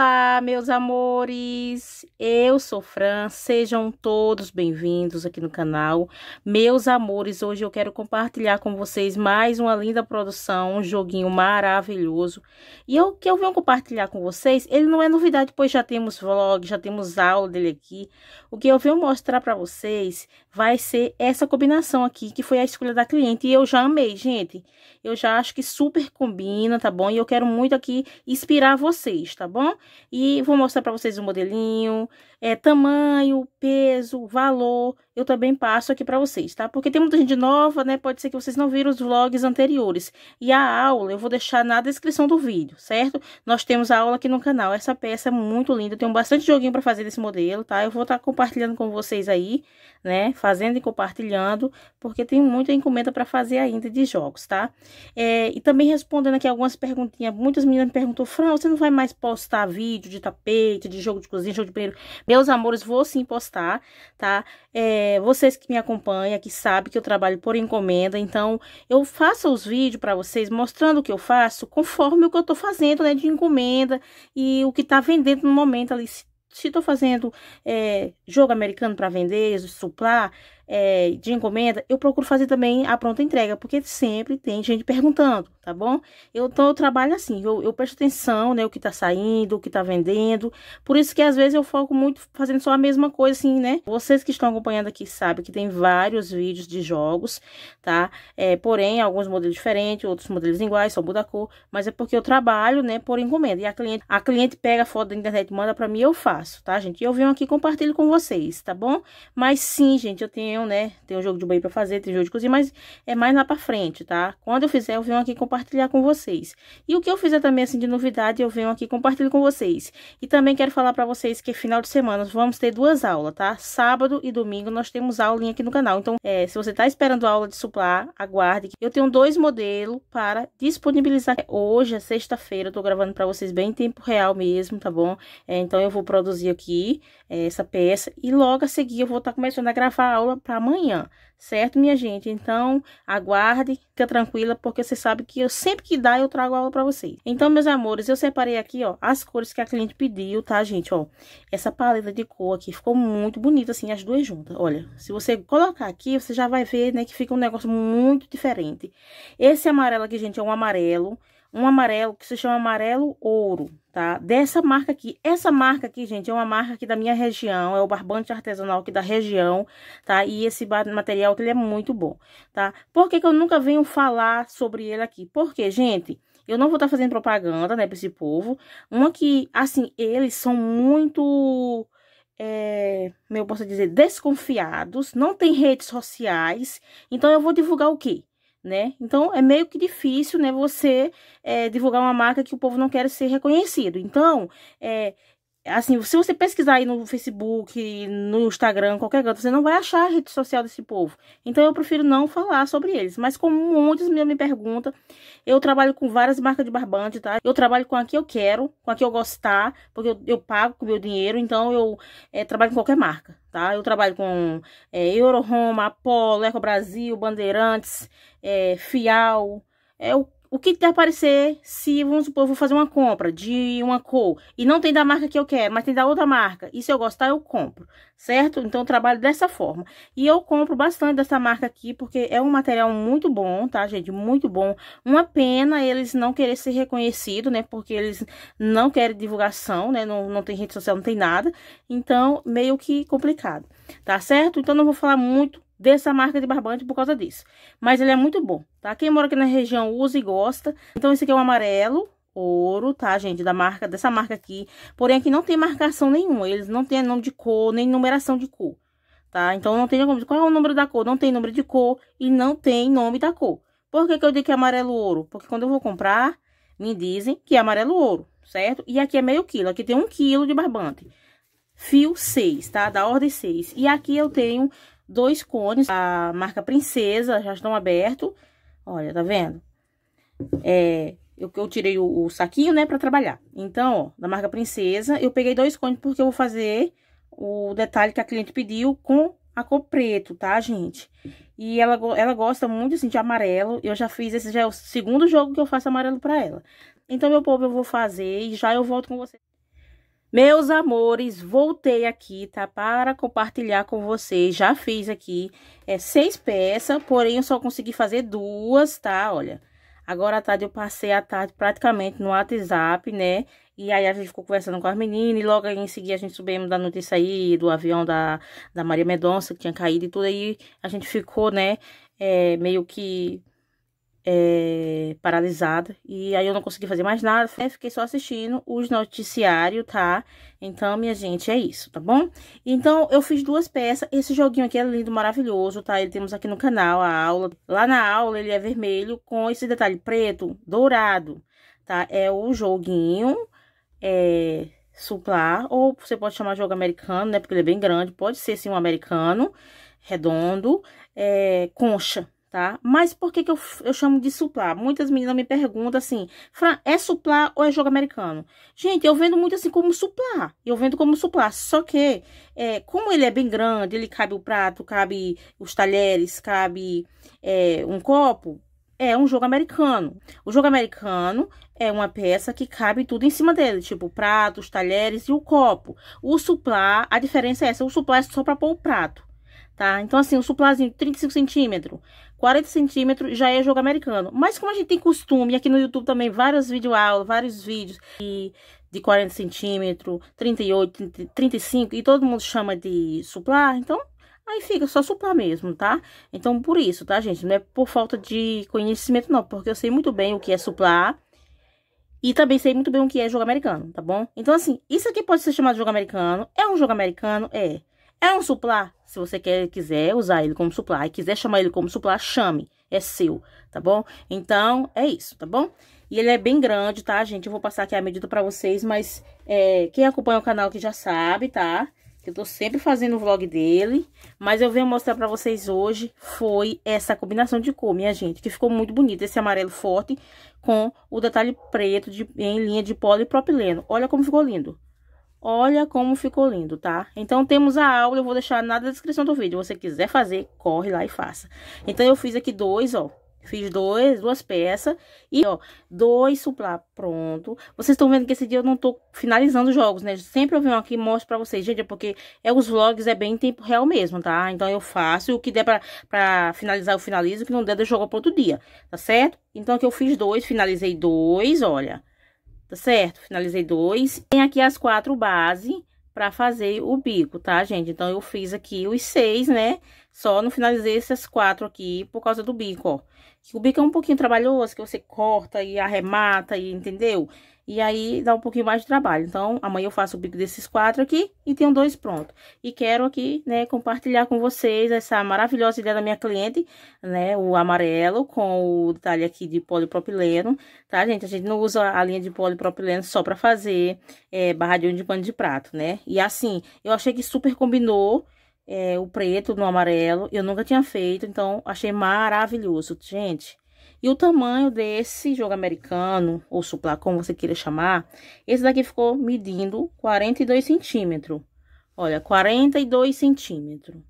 Olá, meus amores! Eu sou Fran, sejam todos bem-vindos aqui no canal. Meus amores, hoje eu quero compartilhar com vocês mais uma linda produção, um joguinho maravilhoso. E o que eu venho compartilhar com vocês, ele não é novidade, pois já temos vlog, já temos aula dele aqui. O que eu venho mostrar para vocês vai ser essa combinação aqui, que foi a escolha da cliente. E eu já amei, gente. Eu já acho que super combina, tá bom? E eu quero muito aqui inspirar vocês, tá bom? Bom, e vou mostrar para vocês o modelinho, é, tamanho, peso, valor. Eu também passo aqui para vocês, tá? Porque tem muita gente nova, né? Pode ser que vocês não viram os vlogs anteriores. E a aula eu vou deixar na descrição do vídeo, certo? Nós temos a aula aqui no canal. Essa peça é muito linda. Eu tenho bastante joguinho para fazer desse modelo, tá? Eu vou estar tá compartilhando com vocês aí, né? Fazendo e compartilhando, porque tem muita encomenda para fazer ainda de jogos, tá? É, e também respondendo aqui algumas perguntinhas. Muitas meninas me perguntou, Fran, você não vai mais postar vídeo? vídeo de tapete, de jogo de cozinha, jogo de banheiro. Meus amores, vou sim postar, tá? É, vocês que me acompanham, que sabem que eu trabalho por encomenda, então eu faço os vídeos para vocês mostrando o que eu faço conforme o que eu tô fazendo, né? De encomenda e o que tá vendendo no momento ali. Se, se tô fazendo é, jogo americano para vender, suplar é, de encomenda, eu procuro fazer também a pronta entrega, porque sempre tem gente perguntando, tá bom? Eu, então, eu trabalho assim, eu, eu presto atenção, né, o que tá saindo, o que tá vendendo, por isso que às vezes eu foco muito fazendo só a mesma coisa, assim, né? Vocês que estão acompanhando aqui sabem que tem vários vídeos de jogos, tá? É, porém, alguns modelos diferentes, outros modelos iguais, só muda a cor, mas é porque eu trabalho, né, por encomenda, e a cliente, a cliente pega a foto da internet, manda pra mim, eu faço, tá, gente? E eu venho aqui e compartilho com vocês, tá bom? Mas sim, gente, eu tenho tenho, né? Tenho jogo de banho pra fazer, tem jogo de cozinha, mas é mais lá pra frente, tá? Quando eu fizer, eu venho aqui compartilhar com vocês. E o que eu fizer também, assim, de novidade, eu venho aqui compartilhar com vocês. E também quero falar pra vocês que final de semana vamos ter duas aulas, tá? Sábado e domingo nós temos aulinha aqui no canal. Então, é, se você tá esperando aula de suplar, aguarde. Eu tenho dois modelos para disponibilizar. É, hoje, é sexta-feira, eu tô gravando pra vocês bem em tempo real mesmo, tá bom? É, então, eu vou produzir aqui é, essa peça e logo a seguir eu vou estar tá começando a gravar a aula amanhã, certo, minha gente? Então, aguarde, fica tranquila, porque você sabe que eu sempre que dá, eu trago aula para vocês. Então, meus amores, eu separei aqui, ó, as cores que a cliente pediu, tá, gente? Ó, essa paleta de cor aqui ficou muito bonita, assim, as duas juntas. Olha, se você colocar aqui, você já vai ver, né, que fica um negócio muito diferente. Esse amarelo aqui, gente, é um amarelo um amarelo que se chama amarelo ouro, tá? Dessa marca aqui. Essa marca aqui, gente, é uma marca aqui da minha região, é o barbante artesanal aqui da região, tá? E esse material aqui, ele é muito bom, tá? Por que, que eu nunca venho falar sobre ele aqui? Porque, gente, eu não vou estar tá fazendo propaganda, né, pra esse povo. Uma que, assim, eles são muito... É, como eu posso dizer, desconfiados, não tem redes sociais, então eu vou divulgar o quê? né? Então, é meio que difícil, né, você é, divulgar uma marca que o povo não quer ser reconhecido. Então, é, assim, se você pesquisar aí no Facebook, no Instagram, qualquer coisa você não vai achar a rede social desse povo. Então, eu prefiro não falar sobre eles. Mas como muitos me, me perguntam, eu trabalho com várias marcas de barbante, tá? Eu trabalho com a que eu quero, com a que eu gostar, porque eu, eu pago com o meu dinheiro, então eu é, trabalho com qualquer marca tá? Eu trabalho com é, Euroroma, Apolo, Eco Brasil, Bandeirantes, é, Fial, é o o que vai aparecer se, vamos supor, eu vou fazer uma compra de uma cor e não tem da marca que eu quero, mas tem da outra marca. E se eu gostar, eu compro, certo? Então, eu trabalho dessa forma. E eu compro bastante dessa marca aqui, porque é um material muito bom, tá, gente? Muito bom. Uma pena eles não querer ser reconhecido, né? Porque eles não querem divulgação, né? Não, não tem rede social, não tem nada. Então, meio que complicado, tá certo? Então, não vou falar muito dessa marca de barbante por causa disso. Mas ele é muito bom, tá? Quem mora aqui na região usa e gosta. Então, esse aqui é o amarelo, ouro, tá, gente? Da marca, dessa marca aqui. Porém, aqui não tem marcação nenhuma. Eles não têm nome de cor, nem numeração de cor, tá? Então, não tem como... Qual é o número da cor? Não tem número de cor e não tem nome da cor. Por que, que eu digo que é amarelo ouro? Porque quando eu vou comprar, me dizem que é amarelo ouro, certo? E aqui é meio quilo. Aqui tem um quilo de barbante. Fio 6, tá? Da ordem 6. E aqui eu tenho dois cones, a marca Princesa, já estão abertos. Olha, tá vendo? É, eu, eu tirei o, o, saquinho, né, pra trabalhar. Então, ó, da marca Princesa, eu peguei dois cones porque eu vou fazer o detalhe que a cliente pediu com a cor preto, tá, gente? E ela, ela gosta muito, assim, de amarelo. Eu já fiz, esse já é o segundo jogo que eu faço amarelo pra ela. Então, meu povo, eu vou fazer e já eu volto com vocês. Meus amores, voltei aqui, tá? Para compartilhar com vocês. Já fiz aqui é, seis peças, porém eu só consegui fazer duas, tá? Olha, agora à tá tarde eu passei a tarde praticamente no WhatsApp, né? E aí a gente ficou conversando com as meninas e logo em seguida a gente subimos da notícia aí do avião da, da Maria Medonça que tinha caído e tudo aí. A gente ficou, né, é, meio que é, paralisada e aí eu não consegui fazer mais nada, né? fiquei só assistindo os noticiários, tá? Então, minha gente, é isso, tá bom? Então, eu fiz duas peças, esse joguinho aqui é lindo, maravilhoso, tá? Ele temos aqui no canal a aula, lá na aula ele é vermelho com esse detalhe preto, dourado, tá? É o joguinho, é... Suplar, ou você pode chamar jogo americano, né? Porque ele é bem grande, pode ser sim um americano, redondo, é, concha, tá? Mas por que que eu, eu chamo de suplá? Muitas meninas me perguntam assim, Fran, é suplá ou é jogo americano? Gente, eu vendo muito assim como suplá, eu vendo como suplá, só que é, como ele é bem grande, ele cabe o prato, cabe os talheres, cabe é, um copo, é um jogo americano. O jogo americano é uma peça que cabe tudo em cima dele, tipo pratos, talheres e o copo. O suplá, a diferença é essa, o suplá é só para pôr o prato tá? Então, assim, o suplazinho 35 centímetros, 40 centímetros já é jogo americano. Mas como a gente tem costume, aqui no YouTube também, várias videoaulas, vários vídeos de, de 40 centímetros, 38, 30, 35, e todo mundo chama de suplá, então... Aí fica só suplá mesmo, tá? Então, por isso, tá, gente? Não é por falta de conhecimento, não. Porque eu sei muito bem o que é suplá, E também sei muito bem o que é jogo americano, tá bom? Então, assim, isso aqui pode ser chamado de jogo americano. É um jogo americano? É. É um suplá? Se você quer, quiser usar ele como supply, quiser chamar ele como supply, chame. É seu, tá bom? Então, é isso, tá bom? E ele é bem grande, tá, gente? Eu vou passar aqui a medida pra vocês, mas é, quem acompanha o canal que já sabe, tá? Que eu tô sempre fazendo o vlog dele. Mas eu venho mostrar pra vocês hoje foi essa combinação de cor, minha gente. Que ficou muito bonito, esse amarelo forte com o detalhe preto de, em linha de polipropileno. Olha como ficou lindo. Olha como ficou lindo, tá? Então, temos a aula, eu vou deixar na descrição do vídeo. Se você quiser fazer, corre lá e faça. Então, eu fiz aqui dois, ó. Fiz dois, duas peças e, ó, dois suplá pronto. Vocês estão vendo que esse dia eu não tô finalizando os jogos, né? Sempre eu venho aqui e mostro pra vocês, gente, é porque é, os vlogs é bem em tempo real mesmo, tá? Então eu faço, o que der pra, pra finalizar eu finalizo, o que não der eu jogo pro outro dia, tá certo? Então aqui eu fiz dois, finalizei dois, olha tá certo? Finalizei dois. Tem aqui as quatro base para fazer o bico, tá, gente? Então, eu fiz aqui os seis, né? Só não finalizei essas quatro aqui por causa do bico, ó. Que o bico é um pouquinho trabalhoso, que você corta e arremata, e entendeu? E aí, dá um pouquinho mais de trabalho. Então, amanhã eu faço o bico desses quatro aqui e tenho dois prontos. E quero aqui, né, compartilhar com vocês essa maravilhosa ideia da minha cliente, né, o amarelo com o detalhe aqui de polipropileno, tá, gente? A gente não usa a linha de polipropileno só pra fazer é, barradinho de pano de prato, né? E assim, eu achei que super combinou é, o preto no amarelo. Eu nunca tinha feito, então achei maravilhoso, gente. E o tamanho desse jogo americano, ou suplá, como você queira chamar, esse daqui ficou medindo 42 centímetros. Olha, 42 centímetros,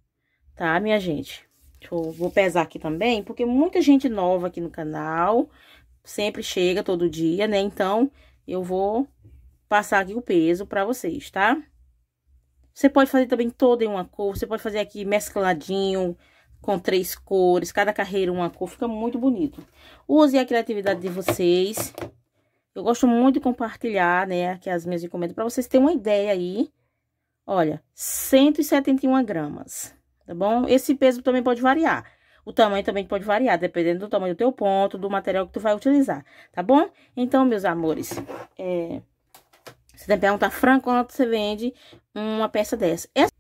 tá, minha gente? Eu, vou pesar aqui também, porque muita gente nova aqui no canal, sempre chega todo dia, né? Então, eu vou passar aqui o peso pra vocês, tá? Tá? Você pode fazer também toda em uma cor, você pode fazer aqui mescladinho, com três cores, cada carreira uma cor, fica muito bonito. Use a criatividade de vocês. Eu gosto muito de compartilhar, né, aqui as minhas encomendas, para vocês terem uma ideia aí. Olha, 171 gramas, tá bom? Esse peso também pode variar. O tamanho também pode variar, dependendo do tamanho do teu ponto, do material que tu vai utilizar, tá bom? Então, meus amores, é... Você tem que perguntar, franco quanto você vende uma peça dessa? Essa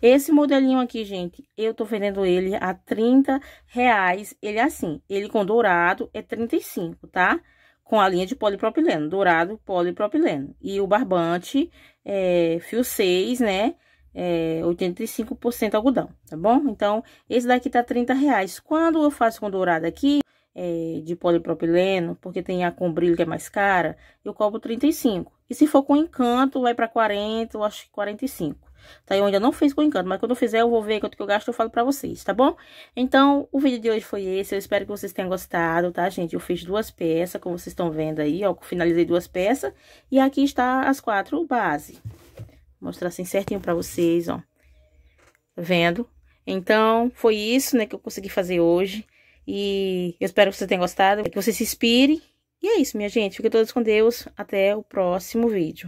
esse modelinho aqui, gente, eu tô vendendo ele a 30 reais. Ele é assim, ele com dourado é 35, tá? Com a linha de polipropileno, dourado, polipropileno. E o barbante, é, fio 6, né? É, 85% algodão, tá bom? Então, esse daqui tá 30 reais. Quando eu faço com dourado aqui, é, de polipropileno, porque tem a com brilho que é mais cara, eu cobro 35. E se for com encanto, vai para 40, eu acho que 45. Tá, eu ainda não fiz com encanto, mas quando eu fizer eu vou ver quanto que eu gasto, eu falo pra vocês, tá bom? Então, o vídeo de hoje foi esse, eu espero que vocês tenham gostado, tá, gente? Eu fiz duas peças, como vocês estão vendo aí, ó, finalizei duas peças, e aqui está as quatro base. Vou mostrar assim certinho pra vocês, ó. Tá vendo? Então, foi isso, né, que eu consegui fazer hoje. E eu espero que vocês tenham gostado, que vocês se inspirem. E é isso, minha gente. Fiquem todos com Deus. Até o próximo vídeo.